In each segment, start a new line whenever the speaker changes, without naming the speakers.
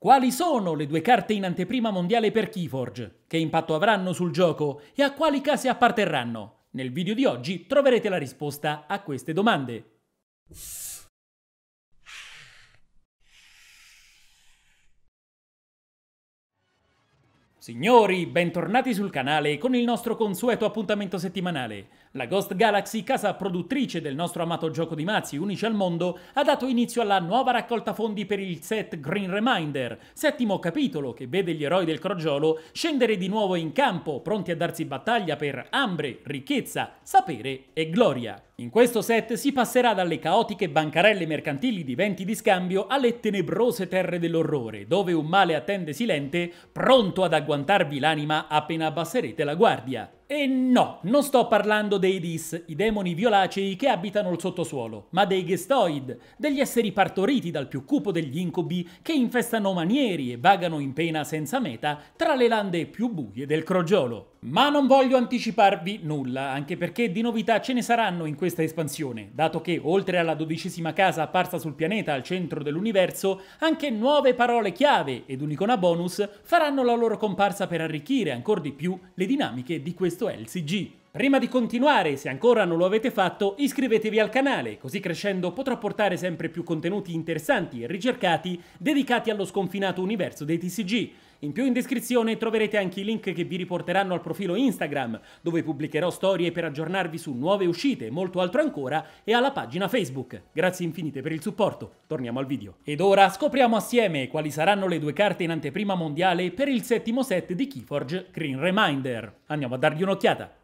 Quali sono le due carte in anteprima mondiale per Keyforge? Che impatto avranno sul gioco e a quali case apparterranno? Nel video di oggi troverete la risposta a queste domande. Signori, bentornati sul canale con il nostro consueto appuntamento settimanale. La Ghost Galaxy, casa produttrice del nostro amato gioco di mazzi unici al mondo, ha dato inizio alla nuova raccolta fondi per il set Green Reminder, settimo capitolo che vede gli eroi del crogiolo scendere di nuovo in campo, pronti a darsi battaglia per ambre, ricchezza, sapere e gloria. In questo set si passerà dalle caotiche bancarelle mercantili di venti di scambio alle tenebrose terre dell'orrore, dove un male attende silente, pronto ad agguantare squantarvi l'anima appena abbasserete la guardia. E no, non sto parlando dei Dis, i demoni violacei che abitano il sottosuolo, ma dei Gestoid, degli esseri partoriti dal più cupo degli incubi che infestano manieri e vagano in pena senza meta tra le lande più buie del crogiolo. Ma non voglio anticiparvi nulla, anche perché di novità ce ne saranno in questa espansione, dato che oltre alla dodicesima casa apparsa sul pianeta al centro dell'universo, anche nuove parole chiave ed un'icona bonus faranno la loro comparsa per arricchire ancora di più le dinamiche di questo questo è il CG. Prima di continuare, se ancora non lo avete fatto, iscrivetevi al canale, così crescendo potrò portare sempre più contenuti interessanti e ricercati dedicati allo sconfinato universo dei TCG. In più in descrizione troverete anche i link che vi riporteranno al profilo Instagram, dove pubblicherò storie per aggiornarvi su nuove uscite, molto altro ancora, e alla pagina Facebook. Grazie infinite per il supporto, torniamo al video. Ed ora scopriamo assieme quali saranno le due carte in anteprima mondiale per il settimo set di Keyforge Green Reminder. Andiamo a dargli un'occhiata.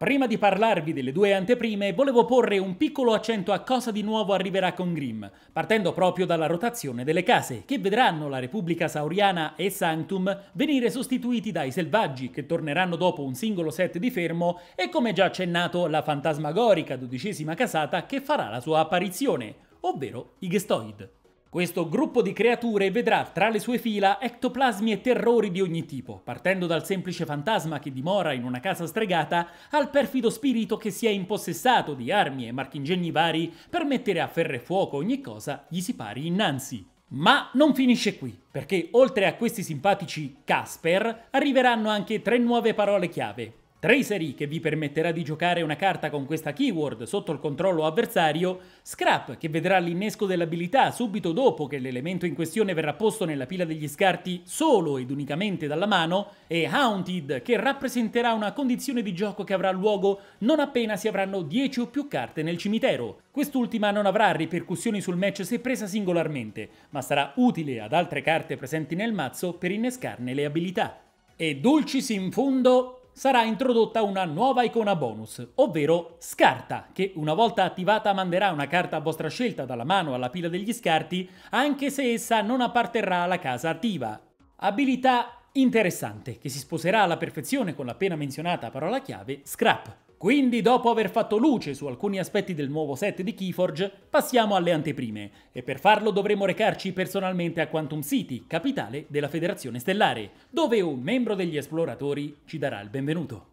Prima di parlarvi delle due anteprime, volevo porre un piccolo accento a cosa di nuovo arriverà con Grimm, partendo proprio dalla rotazione delle case, che vedranno la Repubblica Sauriana e Sanctum venire sostituiti dai Selvaggi, che torneranno dopo un singolo set di fermo, e come già accennato la fantasmagorica dodicesima casata che farà la sua apparizione, ovvero i Gestoid. Questo gruppo di creature vedrà tra le sue fila ectoplasmi e terrori di ogni tipo, partendo dal semplice fantasma che dimora in una casa stregata al perfido spirito che si è impossessato di armi e marchingegni vari per mettere a ferro e fuoco ogni cosa gli si pari innanzi. Ma non finisce qui, perché oltre a questi simpatici Casper arriveranno anche tre nuove parole chiave, Tracery, che vi permetterà di giocare una carta con questa keyword sotto il controllo avversario, Scrap, che vedrà l'innesco dell'abilità subito dopo che l'elemento in questione verrà posto nella pila degli scarti solo ed unicamente dalla mano, e Haunted, che rappresenterà una condizione di gioco che avrà luogo non appena si avranno 10 o più carte nel cimitero. Quest'ultima non avrà ripercussioni sul match se presa singolarmente, ma sarà utile ad altre carte presenti nel mazzo per innescarne le abilità. E dulcis in fundo sarà introdotta una nuova icona bonus, ovvero scarta, che una volta attivata manderà una carta a vostra scelta dalla mano alla pila degli scarti, anche se essa non apparterrà alla casa attiva. Abilità interessante, che si sposerà alla perfezione con l'appena menzionata parola chiave scrap. Quindi dopo aver fatto luce su alcuni aspetti del nuovo set di Keyforge, passiamo alle anteprime, e per farlo dovremo recarci personalmente a Quantum City, capitale della Federazione Stellare, dove un membro degli esploratori ci darà il benvenuto.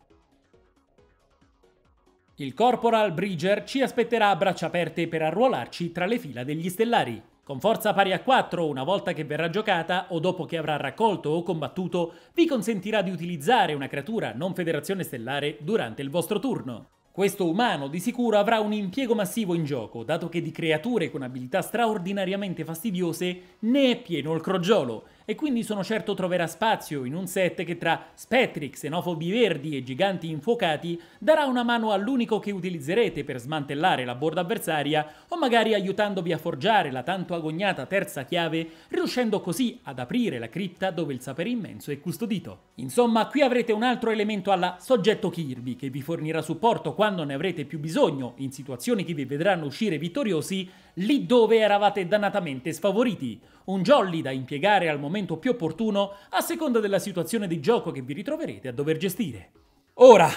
Il Corporal Bridger ci aspetterà a braccia aperte per arruolarci tra le fila degli Stellari, con forza pari a 4 una volta che verrà giocata o dopo che avrà raccolto o combattuto, vi consentirà di utilizzare una creatura non federazione stellare durante il vostro turno. Questo umano di sicuro avrà un impiego massivo in gioco, dato che di creature con abilità straordinariamente fastidiose ne è pieno il crogiolo, e quindi sono certo troverà spazio in un set che tra spettri, xenofobi verdi e giganti infuocati darà una mano all'unico che utilizzerete per smantellare la borda avversaria o magari aiutandovi a forgiare la tanto agognata terza chiave, riuscendo così ad aprire la cripta dove il sapere immenso è custodito. Insomma, qui avrete un altro elemento alla soggetto Kirby che vi fornirà supporto quando ne avrete più bisogno, in situazioni che vi vedranno uscire vittoriosi lì dove eravate dannatamente sfavoriti. Un jolly da impiegare al momento momento più opportuno a seconda della situazione di gioco che vi ritroverete a dover gestire. Ora,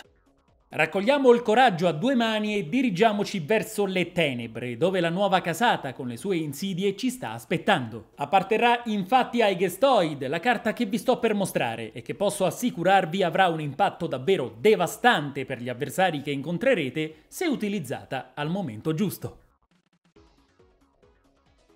Raccogliamo il coraggio a due mani e dirigiamoci verso le tenebre, dove la nuova casata con le sue insidie ci sta aspettando. Apparterrà infatti ai Gestoid, la carta che vi sto per mostrare e che posso assicurarvi avrà un impatto davvero devastante per gli avversari che incontrerete se utilizzata al momento giusto.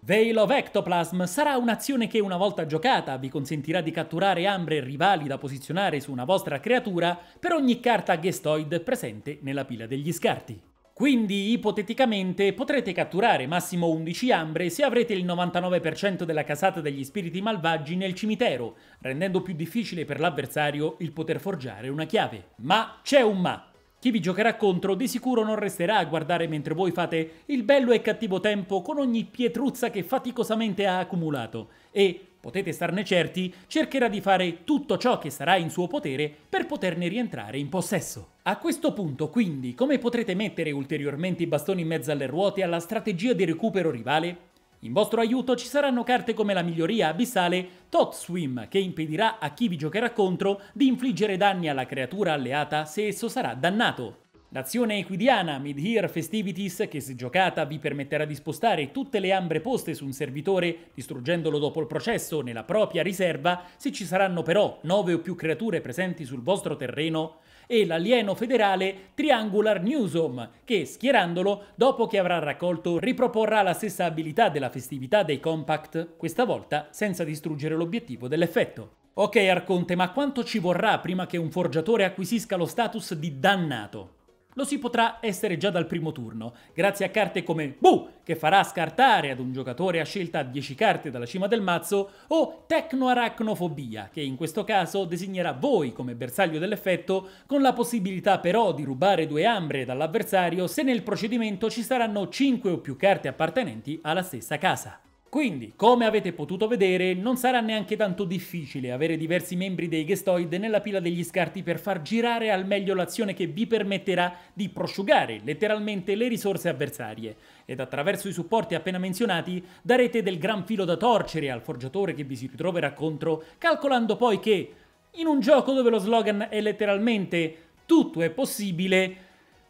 Veil of Ectoplasm sarà un'azione che una volta giocata vi consentirà di catturare ambre rivali da posizionare su una vostra creatura per ogni carta Gestoid presente nella pila degli scarti. Quindi ipoteticamente potrete catturare massimo 11 ambre se avrete il 99% della casata degli spiriti malvagi nel cimitero, rendendo più difficile per l'avversario il poter forgiare una chiave. Ma c'è un ma! Chi vi giocherà contro di sicuro non resterà a guardare mentre voi fate il bello e cattivo tempo con ogni pietruzza che faticosamente ha accumulato e, potete starne certi, cercherà di fare tutto ciò che sarà in suo potere per poterne rientrare in possesso. A questo punto, quindi, come potrete mettere ulteriormente i bastoni in mezzo alle ruote alla strategia di recupero rivale? In vostro aiuto ci saranno carte come la miglioria abissale Tot Swim, che impedirà a chi vi giocherà contro di infliggere danni alla creatura alleata se esso sarà dannato. L'azione equidiana Mid-Year Festivities, che se giocata vi permetterà di spostare tutte le ambre poste su un servitore, distruggendolo dopo il processo nella propria riserva, se ci saranno però 9 o più creature presenti sul vostro terreno, e l'alieno federale Triangular Newsom, che schierandolo, dopo che avrà raccolto, riproporrà la stessa abilità della festività dei compact, questa volta senza distruggere l'obiettivo dell'effetto. Ok Arconte, ma quanto ci vorrà prima che un forgiatore acquisisca lo status di dannato? Lo si potrà essere già dal primo turno, grazie a carte come Boo, che farà scartare ad un giocatore a scelta 10 carte dalla cima del mazzo, o Tecnoarachnofobia, che in questo caso designerà voi come bersaglio dell'effetto, con la possibilità però di rubare due ambre dall'avversario se nel procedimento ci saranno 5 o più carte appartenenti alla stessa casa. Quindi, come avete potuto vedere, non sarà neanche tanto difficile avere diversi membri dei Gestoid nella pila degli scarti per far girare al meglio l'azione che vi permetterà di prosciugare letteralmente le risorse avversarie, ed attraverso i supporti appena menzionati darete del gran filo da torcere al forgiatore che vi si ritroverà contro, calcolando poi che, in un gioco dove lo slogan è letteralmente tutto è possibile,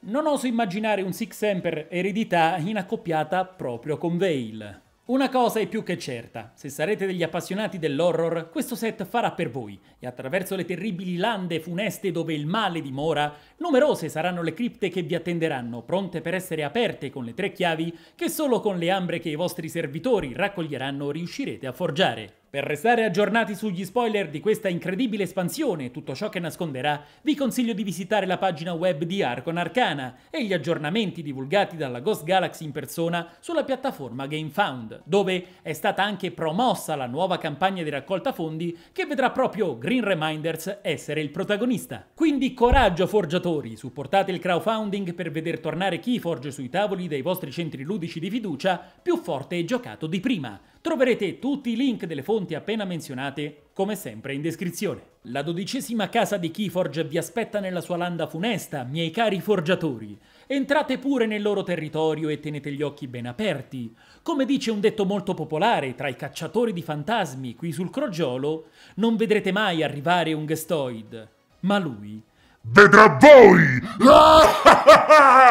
non oso immaginare un Six Emperor eredità in accoppiata proprio con Veil. Una cosa è più che certa, se sarete degli appassionati dell'horror, questo set farà per voi, e attraverso le terribili lande funeste dove il male dimora, numerose saranno le cripte che vi attenderanno, pronte per essere aperte con le tre chiavi che solo con le ambre che i vostri servitori raccoglieranno riuscirete a forgiare. Per restare aggiornati sugli spoiler di questa incredibile espansione e tutto ciò che nasconderà, vi consiglio di visitare la pagina web di Arcon Arcana e gli aggiornamenti divulgati dalla Ghost Galaxy in persona sulla piattaforma GameFound, dove è stata anche promossa la nuova campagna di raccolta fondi che vedrà proprio Green Reminders essere il protagonista. Quindi coraggio forgiatori, supportate il crowdfunding per veder tornare Keyforge sui tavoli dei vostri centri ludici di fiducia più forte e giocato di prima. Troverete tutti i link delle fonti appena menzionate, come sempre in descrizione. La dodicesima casa di Keyforge vi aspetta nella sua landa funesta, miei cari forgiatori. Entrate pure nel loro territorio e tenete gli occhi ben aperti. Come dice un detto molto popolare tra i cacciatori di fantasmi qui sul crogiolo, non vedrete mai arrivare un gestoid. Ma lui... Vedrà voi!